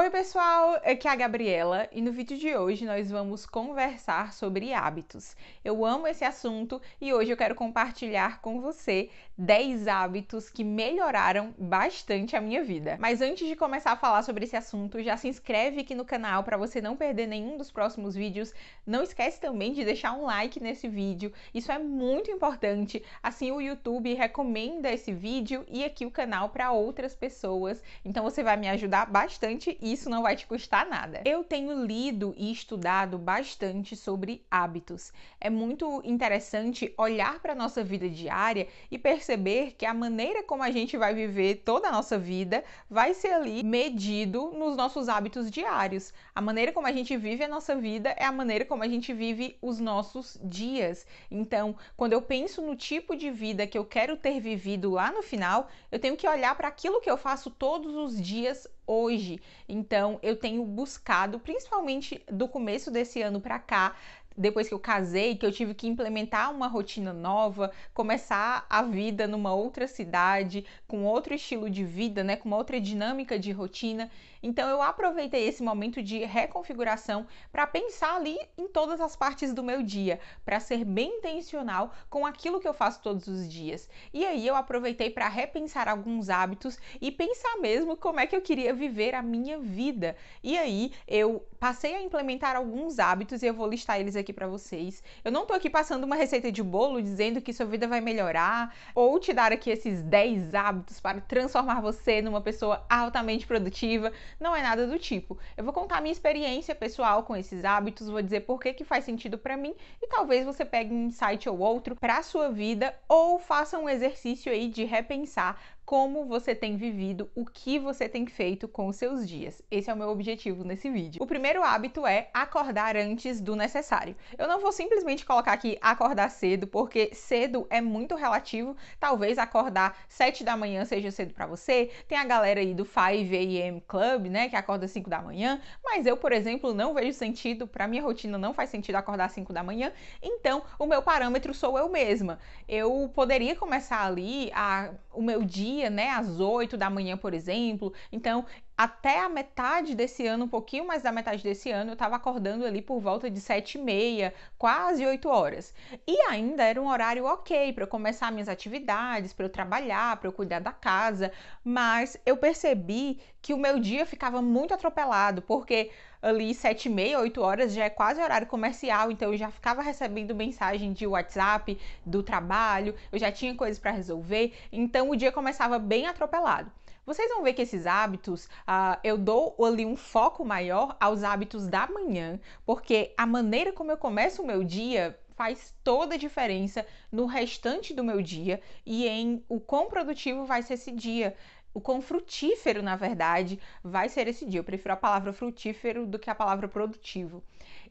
Oi, pessoal! Aqui é a Gabriela e no vídeo de hoje nós vamos conversar sobre hábitos. Eu amo esse assunto e hoje eu quero compartilhar com você 10 hábitos que melhoraram bastante a minha vida. Mas antes de começar a falar sobre esse assunto, já se inscreve aqui no canal para você não perder nenhum dos próximos vídeos. Não esquece também de deixar um like nesse vídeo, isso é muito importante. Assim o YouTube recomenda esse vídeo e aqui o canal para outras pessoas. Então você vai me ajudar bastante e isso não vai te custar nada. Eu tenho lido e estudado bastante sobre hábitos. É muito interessante olhar para a nossa vida diária e perceber que a maneira como a gente vai viver toda a nossa vida vai ser ali medido nos nossos hábitos diários. A maneira como a gente vive a nossa vida é a maneira como a gente vive os nossos dias. Então, quando eu penso no tipo de vida que eu quero ter vivido lá no final, eu tenho que olhar para aquilo que eu faço todos os dias hoje. Então eu tenho buscado, principalmente do começo desse ano para cá, depois que eu casei, que eu tive que implementar uma rotina nova, começar a vida numa outra cidade, com outro estilo de vida, né, com uma outra dinâmica de rotina. Então eu aproveitei esse momento de reconfiguração para pensar ali em todas as partes do meu dia, para ser bem intencional com aquilo que eu faço todos os dias. E aí eu aproveitei para repensar alguns hábitos e pensar mesmo como é que eu queria viver a minha vida. E aí eu passei a implementar alguns hábitos e eu vou listar eles aqui para vocês. Eu não tô aqui passando uma receita de bolo dizendo que sua vida vai melhorar ou te dar aqui esses 10 hábitos para transformar você numa pessoa altamente produtiva. Não é nada do tipo. Eu vou contar minha experiência pessoal com esses hábitos, vou dizer por que que faz sentido para mim e talvez você pegue um site ou outro para sua vida ou faça um exercício aí de repensar como você tem vivido, o que você tem feito com os seus dias. Esse é o meu objetivo nesse vídeo. O primeiro hábito é acordar antes do necessário. Eu não vou simplesmente colocar aqui acordar cedo, porque cedo é muito relativo. Talvez acordar 7 da manhã seja cedo para você. Tem a galera aí do 5 AM Club, né, que acorda 5 da manhã, mas eu, por exemplo, não vejo sentido, para minha rotina não faz sentido acordar 5 da manhã. Então, o meu parâmetro sou eu mesma. Eu poderia começar ali a, o meu dia academia, né, às 8 da manhã, por exemplo. Então, até a metade desse ano, um pouquinho mais da metade desse ano, eu estava acordando ali por volta de 7 e meia, quase 8 horas. E ainda era um horário ok para eu começar minhas atividades, para eu trabalhar, para eu cuidar da casa, mas eu percebi que o meu dia ficava muito atropelado, porque ali 7 e meia, 8 horas já é quase horário comercial, então eu já ficava recebendo mensagem de WhatsApp do trabalho, eu já tinha coisas para resolver, então o dia começava bem atropelado. Vocês vão ver que esses hábitos, uh, eu dou ali um foco maior aos hábitos da manhã, porque a maneira como eu começo o meu dia faz toda a diferença no restante do meu dia e em o quão produtivo vai ser esse dia. O quão frutífero, na verdade, vai ser esse dia. Eu prefiro a palavra frutífero do que a palavra produtivo.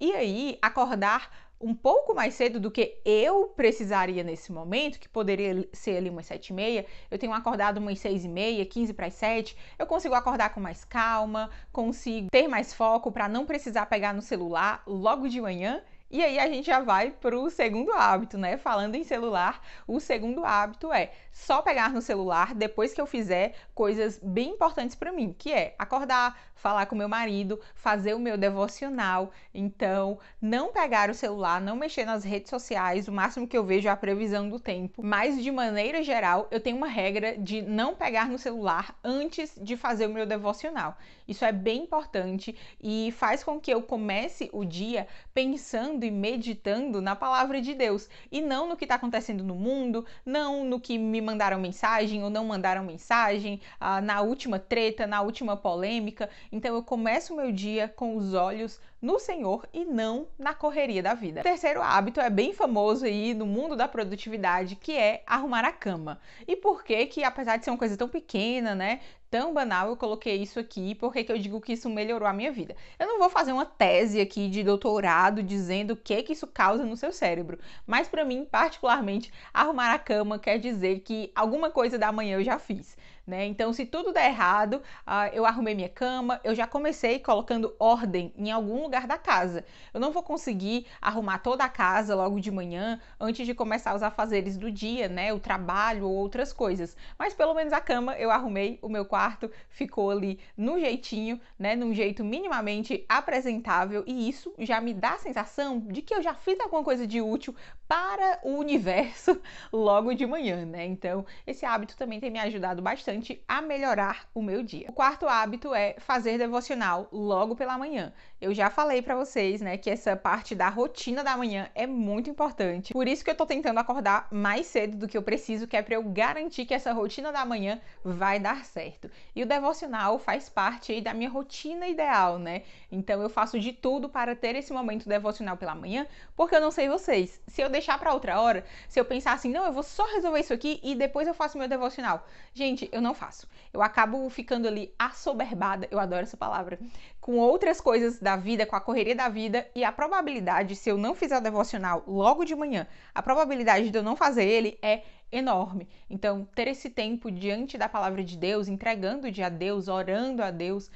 E aí, acordar um pouco mais cedo do que eu precisaria nesse momento, que poderia ser ali umas sete e meia, eu tenho acordado umas seis e meia, quinze para as sete, eu consigo acordar com mais calma, consigo ter mais foco para não precisar pegar no celular logo de manhã e aí a gente já vai para o segundo hábito, né? Falando em celular, o segundo hábito é só pegar no celular depois que eu fizer coisas bem importantes para mim, que é acordar, falar com meu marido, fazer o meu devocional. Então, não pegar o celular, não mexer nas redes sociais, o máximo que eu vejo é a previsão do tempo. Mas de maneira geral, eu tenho uma regra de não pegar no celular antes de fazer o meu devocional. Isso é bem importante e faz com que eu comece o dia pensando e meditando na palavra de Deus e não no que está acontecendo no mundo, não no que me mandaram mensagem ou não mandaram mensagem, ah, na última treta, na última polêmica. Então eu começo o meu dia com os olhos no Senhor e não na correria da vida. O terceiro hábito é bem famoso aí no mundo da produtividade, que é arrumar a cama. E por que que apesar de ser uma coisa tão pequena, né, tão banal, eu coloquei isso aqui, porque que eu digo que isso melhorou a minha vida. Eu não vou fazer uma tese aqui de doutorado dizendo o que que isso causa no seu cérebro, mas para mim, particularmente, arrumar a cama quer dizer que alguma coisa da manhã eu já fiz né? Então, se tudo der errado, uh, eu arrumei minha cama, eu já comecei colocando ordem em algum lugar da casa. Eu não vou conseguir arrumar toda a casa logo de manhã, antes de começar os afazeres do dia, né? O trabalho ou outras coisas. Mas pelo menos a cama eu arrumei, o meu quarto ficou ali no jeitinho, né? Num jeito minimamente apresentável e isso já me dá a sensação de que eu já fiz alguma coisa de útil para o universo logo de manhã, né? Então, esse hábito também tem me ajudado bastante a melhorar o meu dia. O quarto hábito é fazer devocional logo pela manhã. Eu já falei para vocês, né, que essa parte da rotina da manhã é muito importante. Por isso que eu tô tentando acordar mais cedo do que eu preciso, que é para eu garantir que essa rotina da manhã vai dar certo. E o devocional faz parte aí da minha rotina ideal, né? Então eu faço de tudo para ter esse momento devocional pela manhã, porque eu não sei vocês, se eu deixar para outra hora, se eu pensar assim, não, eu vou só resolver isso aqui e depois eu faço meu devocional. Gente, eu não faço. Eu acabo ficando ali assoberbada, eu adoro essa palavra, com outras coisas da vida, com a correria da vida e a probabilidade, se eu não fizer o devocional logo de manhã, a probabilidade de eu não fazer ele é enorme. Então, ter esse tempo diante da palavra de Deus, entregando de a Deus, orando a Deus,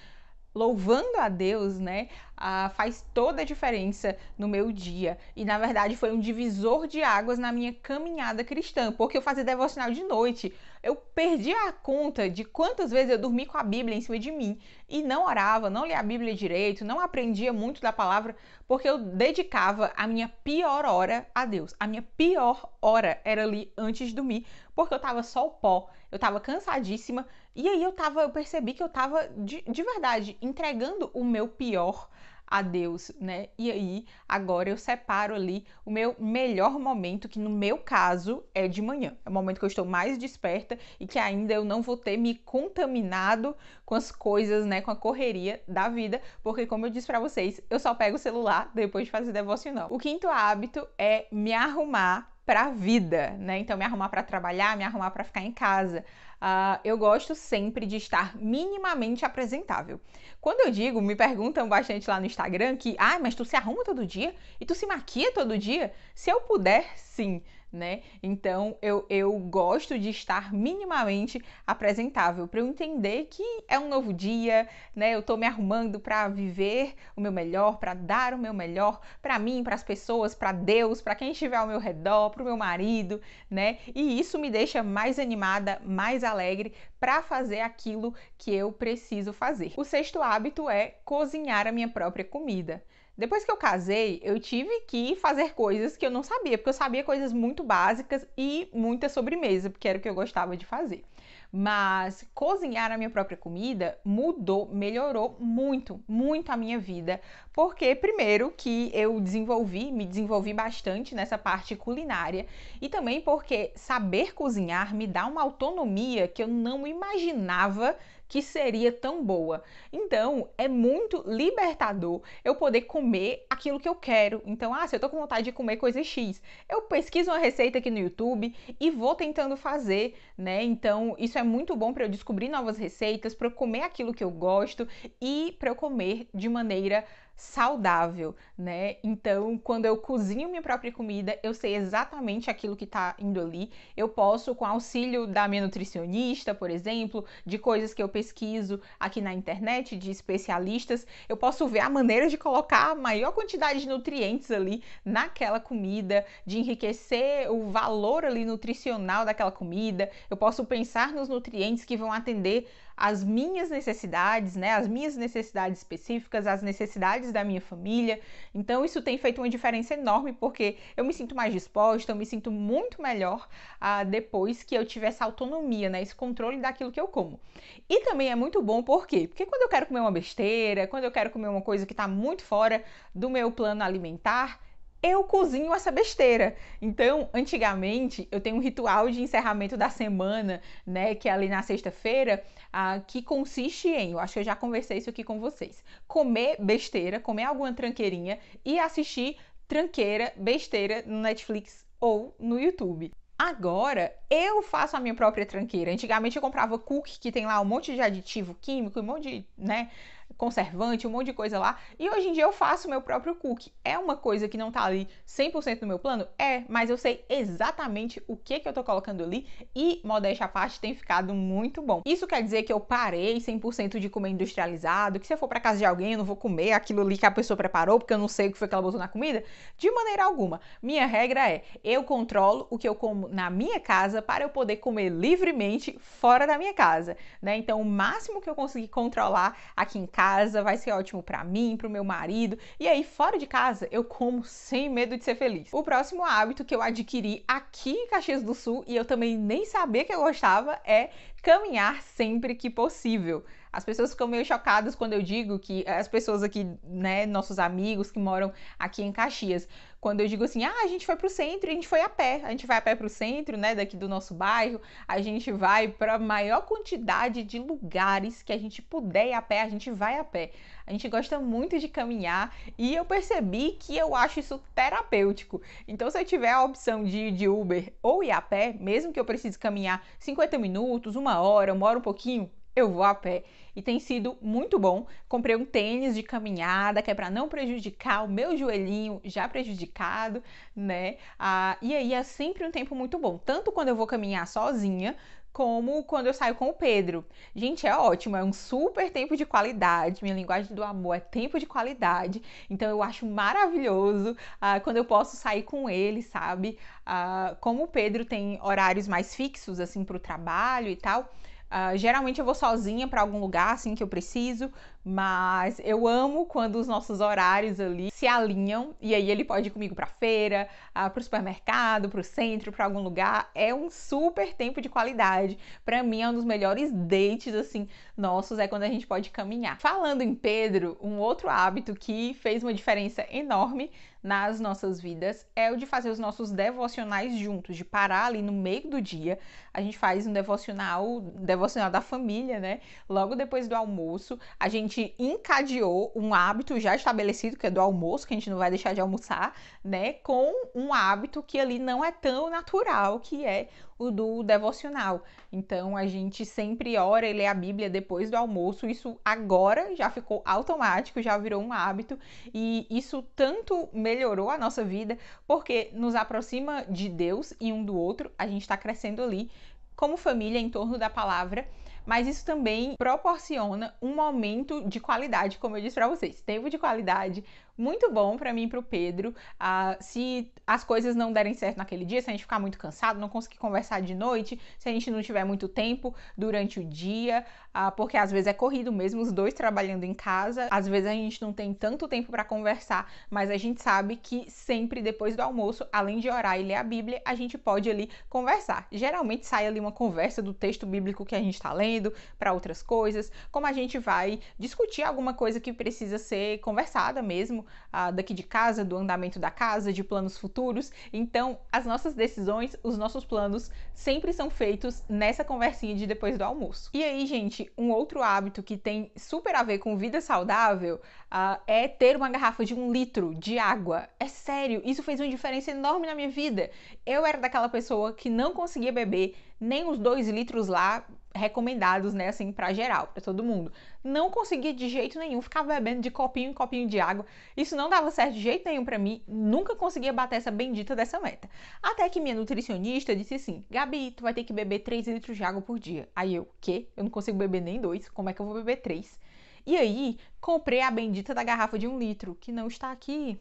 louvando a Deus, né, ah, faz toda a diferença no meu dia. E na verdade foi um divisor de águas na minha caminhada cristã, porque eu fazia devocional de noite. Eu perdi a conta de quantas vezes eu dormi com a Bíblia em cima de mim e não orava, não lia a Bíblia direito, não aprendia muito da palavra, porque eu dedicava a minha pior hora a Deus. A minha pior hora era ali antes de dormir, porque eu tava só o pó, eu tava cansadíssima e aí eu tava, eu percebi que eu tava de, de verdade entregando o meu pior a Deus, né? E aí, agora eu separo ali o meu melhor momento, que no meu caso é de manhã. É o momento que eu estou mais desperta e que ainda eu não vou ter me contaminado com as coisas, né, com a correria da vida, porque como eu disse para vocês, eu só pego o celular depois de fazer devocional. O quinto hábito é me arrumar para a vida, né? Então, me arrumar para trabalhar, me arrumar para ficar em casa. Uh, eu gosto sempre de estar minimamente apresentável. Quando eu digo, me perguntam bastante lá no Instagram que, ah, mas tu se arruma todo dia e tu se maquia todo dia? Se eu puder, sim né? Então eu, eu gosto de estar minimamente apresentável para eu entender que é um novo dia, né? Eu estou me arrumando para viver o meu melhor, para dar o meu melhor para mim, para as pessoas, para Deus, para quem estiver ao meu redor, para o meu marido, né? E isso me deixa mais animada, mais alegre para fazer aquilo que eu preciso fazer. O sexto hábito é cozinhar a minha própria comida. Depois que eu casei, eu tive que fazer coisas que eu não sabia, porque eu sabia coisas muito básicas e muita sobremesa, porque era o que eu gostava de fazer. Mas cozinhar a minha própria comida mudou, melhorou muito, muito a minha vida, porque primeiro que eu desenvolvi, me desenvolvi bastante nessa parte culinária e também porque saber cozinhar me dá uma autonomia que eu não imaginava que seria tão boa. Então, é muito libertador eu poder comer aquilo que eu quero. Então, ah, se eu tô com vontade de comer coisa X, eu pesquiso uma receita aqui no YouTube e vou tentando fazer, né? Então, isso é muito bom para eu descobrir novas receitas, para eu comer aquilo que eu gosto e para eu comer de maneira saudável, né? Então, quando eu cozinho minha própria comida, eu sei exatamente aquilo que está indo ali. Eu posso, com auxílio da minha nutricionista, por exemplo, de coisas que eu pesquiso aqui na internet, de especialistas, eu posso ver a maneira de colocar a maior quantidade de nutrientes ali naquela comida, de enriquecer o valor ali nutricional daquela comida. Eu posso pensar nos nutrientes que vão atender as minhas necessidades, né, as minhas necessidades específicas, as necessidades da minha família. Então isso tem feito uma diferença enorme porque eu me sinto mais disposta, eu me sinto muito melhor ah, depois que eu tiver essa autonomia, né, esse controle daquilo que eu como. E também é muito bom por quê? Porque quando eu quero comer uma besteira, quando eu quero comer uma coisa que está muito fora do meu plano alimentar, eu cozinho essa besteira. Então, antigamente, eu tenho um ritual de encerramento da semana, né, que é ali na sexta-feira, ah, que consiste em, eu acho que eu já conversei isso aqui com vocês, comer besteira, comer alguma tranqueirinha e assistir tranqueira, besteira no Netflix ou no YouTube. Agora eu faço a minha própria tranqueira. Antigamente eu comprava cookie que tem lá um monte de aditivo químico, e um monte de, né, conservante, um monte de coisa lá. E hoje em dia eu faço meu próprio cookie. É uma coisa que não tá ali 100% no meu plano? É, mas eu sei exatamente o que, que eu tô colocando ali e, modéstia à parte, tem ficado muito bom. Isso quer dizer que eu parei 100% de comer industrializado, que se eu for para casa de alguém eu não vou comer aquilo ali que a pessoa preparou, porque eu não sei o que foi que ela botou na comida? De maneira alguma. Minha regra é, eu controlo o que eu como na minha casa para eu poder comer livremente fora da minha casa, né? Então, o máximo que eu conseguir controlar aqui em casa casa, vai ser ótimo para mim, para o meu marido. E aí, fora de casa, eu como sem medo de ser feliz. O próximo hábito que eu adquiri aqui em Caxias do Sul e eu também nem sabia que eu gostava é caminhar sempre que possível. As pessoas ficam meio chocadas quando eu digo que as pessoas aqui, né, nossos amigos que moram aqui em Caxias, quando eu digo assim, ah, a gente foi pro centro a gente foi a pé. A gente vai a pé pro centro, né, daqui do nosso bairro. A gente vai para a maior quantidade de lugares que a gente puder ir a pé, a gente vai a pé. A gente gosta muito de caminhar e eu percebi que eu acho isso terapêutico. Então, se eu tiver a opção de ir de Uber ou ir a pé, mesmo que eu precise caminhar 50 minutos, uma hora, uma hora um pouquinho, eu vou a pé e tem sido muito bom. Comprei um tênis de caminhada que é para não prejudicar o meu joelhinho já prejudicado, né? Ah, e aí é sempre um tempo muito bom, tanto quando eu vou caminhar sozinha como quando eu saio com o Pedro. Gente, é ótimo, é um super tempo de qualidade. Minha linguagem do amor é tempo de qualidade. Então eu acho maravilhoso ah, quando eu posso sair com ele, sabe? Ah, como o Pedro tem horários mais fixos assim para o trabalho e tal. Uh, geralmente eu vou sozinha para algum lugar assim que eu preciso, mas eu amo quando os nossos horários ali se alinham e aí ele pode ir comigo para feira, uh, ah, para o supermercado, para o centro, para algum lugar. É um super tempo de qualidade. Para mim é um dos melhores dates assim nossos é quando a gente pode caminhar. Falando em Pedro, um outro hábito que fez uma diferença enorme nas nossas vidas é o de fazer os nossos devocionais juntos, de parar ali no meio do dia. A gente faz um devocional, devocional da família, né? Logo depois do almoço, a gente encadeou um hábito já estabelecido que é do almoço, que a gente não vai deixar de almoçar, né, com um hábito que ali não é tão natural, que é o do devocional. Então a gente sempre ora e lê a Bíblia depois do almoço. Isso agora já ficou automático, já virou um hábito e isso tanto melhorou a nossa vida porque nos aproxima de Deus e um do outro. A gente está crescendo ali como família em torno da palavra mas isso também proporciona um momento de qualidade, como eu disse para vocês, tempo de qualidade muito bom para mim e para o Pedro. Uh, se as coisas não derem certo naquele dia, se a gente ficar muito cansado, não conseguir conversar de noite, se a gente não tiver muito tempo durante o dia, ah, porque às vezes é corrido mesmo, os dois trabalhando em casa, às vezes a gente não tem tanto tempo para conversar, mas a gente sabe que sempre depois do almoço, além de orar e ler a Bíblia, a gente pode ali conversar. Geralmente sai ali uma conversa do texto bíblico que a gente está lendo para outras coisas, como a gente vai discutir alguma coisa que precisa ser conversada mesmo, ah, daqui de casa, do andamento da casa, de planos futuros. Então, as nossas decisões, os nossos planos sempre são feitos nessa conversinha de depois do almoço. E aí, gente, um outro hábito que tem super a ver com vida saudável uh, é ter uma garrafa de um litro de água. É sério, isso fez uma diferença enorme na minha vida. Eu era daquela pessoa que não conseguia beber nem os dois litros lá recomendados, né, assim, para geral, para todo mundo. Não conseguia de jeito nenhum ficava bebendo de copinho em copinho de água. Isso não dava certo de jeito nenhum para mim, nunca conseguia bater essa bendita dessa meta. Até que minha nutricionista disse assim: "Gabi, tu vai ter que beber 3 litros de água por dia". Aí eu: "Quê? Eu não consigo beber nem dois. Como é que eu vou beber três?" E aí, comprei a bendita da garrafa de um litro, que não está aqui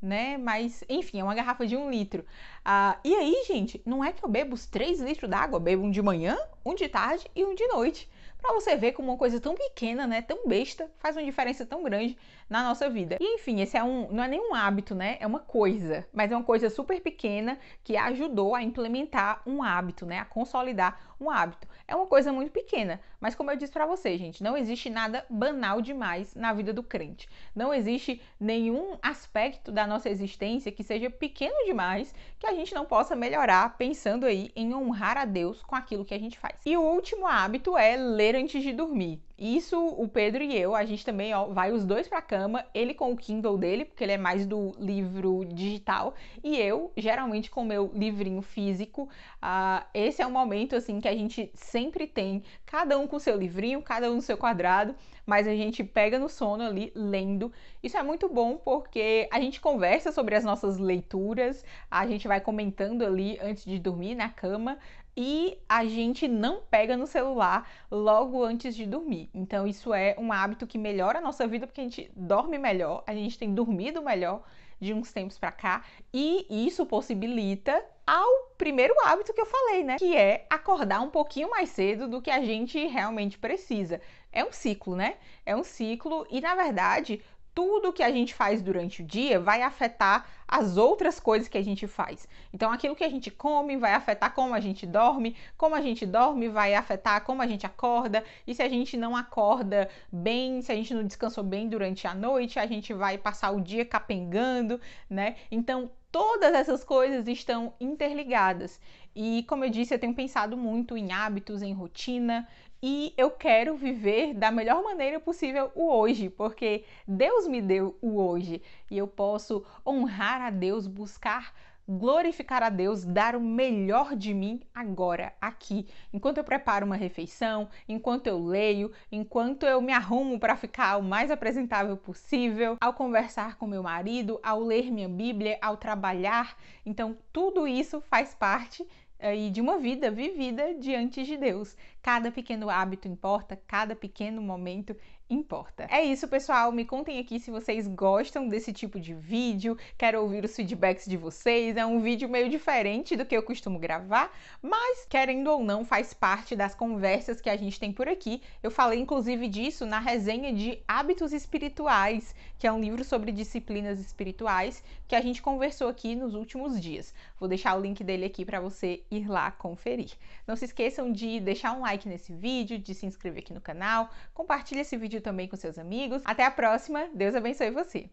né? Mas, enfim, é uma garrafa de um litro. Ah, e aí, gente, não é que eu bebo os três litros d'água, bebo um de manhã, um de tarde e um de noite. Pra você ver como uma coisa tão pequena, né, tão besta, faz uma diferença tão grande na nossa vida. E enfim, esse é um, não é nenhum hábito, né, é uma coisa, mas é uma coisa super pequena que ajudou a implementar um hábito, né, a consolidar um hábito. É uma coisa muito pequena, mas como eu disse para você, gente, não existe nada banal demais na vida do crente. Não existe nenhum aspecto da nossa existência que seja pequeno demais que a gente não possa melhorar pensando aí em honrar a Deus com aquilo que a gente faz. E o último hábito é ler antes de dormir. Isso, o Pedro e eu, a gente também, ó, vai os dois pra cama, ele com o Kindle dele, porque ele é mais do livro digital, e eu, geralmente, com o meu livrinho físico. Uh, esse é um momento, assim, que a gente sempre tem, cada um com seu livrinho, cada um no seu quadrado, mas a gente pega no sono ali lendo. Isso é muito bom porque a gente conversa sobre as nossas leituras, a gente vai comentando ali antes de dormir na cama, e a gente não pega no celular logo antes de dormir. Então, isso é um hábito que melhora a nossa vida porque a gente dorme melhor, a gente tem dormido melhor de uns tempos para cá e isso possibilita ao primeiro hábito que eu falei, né? Que é acordar um pouquinho mais cedo do que a gente realmente precisa. É um ciclo, né? É um ciclo e na verdade tudo que a gente faz durante o dia vai afetar as outras coisas que a gente faz. Então, aquilo que a gente come vai afetar como a gente dorme, como a gente dorme vai afetar como a gente acorda, e se a gente não acorda bem, se a gente não descansou bem durante a noite, a gente vai passar o dia capengando, né? Então, todas essas coisas estão interligadas. E como eu disse, eu tenho pensado muito em hábitos, em rotina, e eu quero viver da melhor maneira possível o hoje, porque Deus me deu o hoje e eu posso honrar a Deus, buscar glorificar a Deus, dar o melhor de mim agora, aqui, enquanto eu preparo uma refeição, enquanto eu leio, enquanto eu me arrumo para ficar o mais apresentável possível, ao conversar com meu marido, ao ler minha Bíblia, ao trabalhar. Então, tudo isso faz parte eh, e de uma vida vivida diante de Deus. Cada pequeno hábito importa, cada pequeno momento importa. É isso, pessoal. Me contem aqui se vocês gostam desse tipo de vídeo. Quero ouvir os feedbacks de vocês. É um vídeo meio diferente do que eu costumo gravar, mas querendo ou não, faz parte das conversas que a gente tem por aqui. Eu falei inclusive disso na resenha de Hábitos Espirituais, que é um livro sobre disciplinas espirituais que a gente conversou aqui nos últimos dias. Vou deixar o link dele aqui para você ir lá conferir. Não se esqueçam de deixar um like nesse vídeo, de se inscrever aqui no canal, compartilha esse vídeo também com seus amigos. Até a próxima, Deus abençoe você!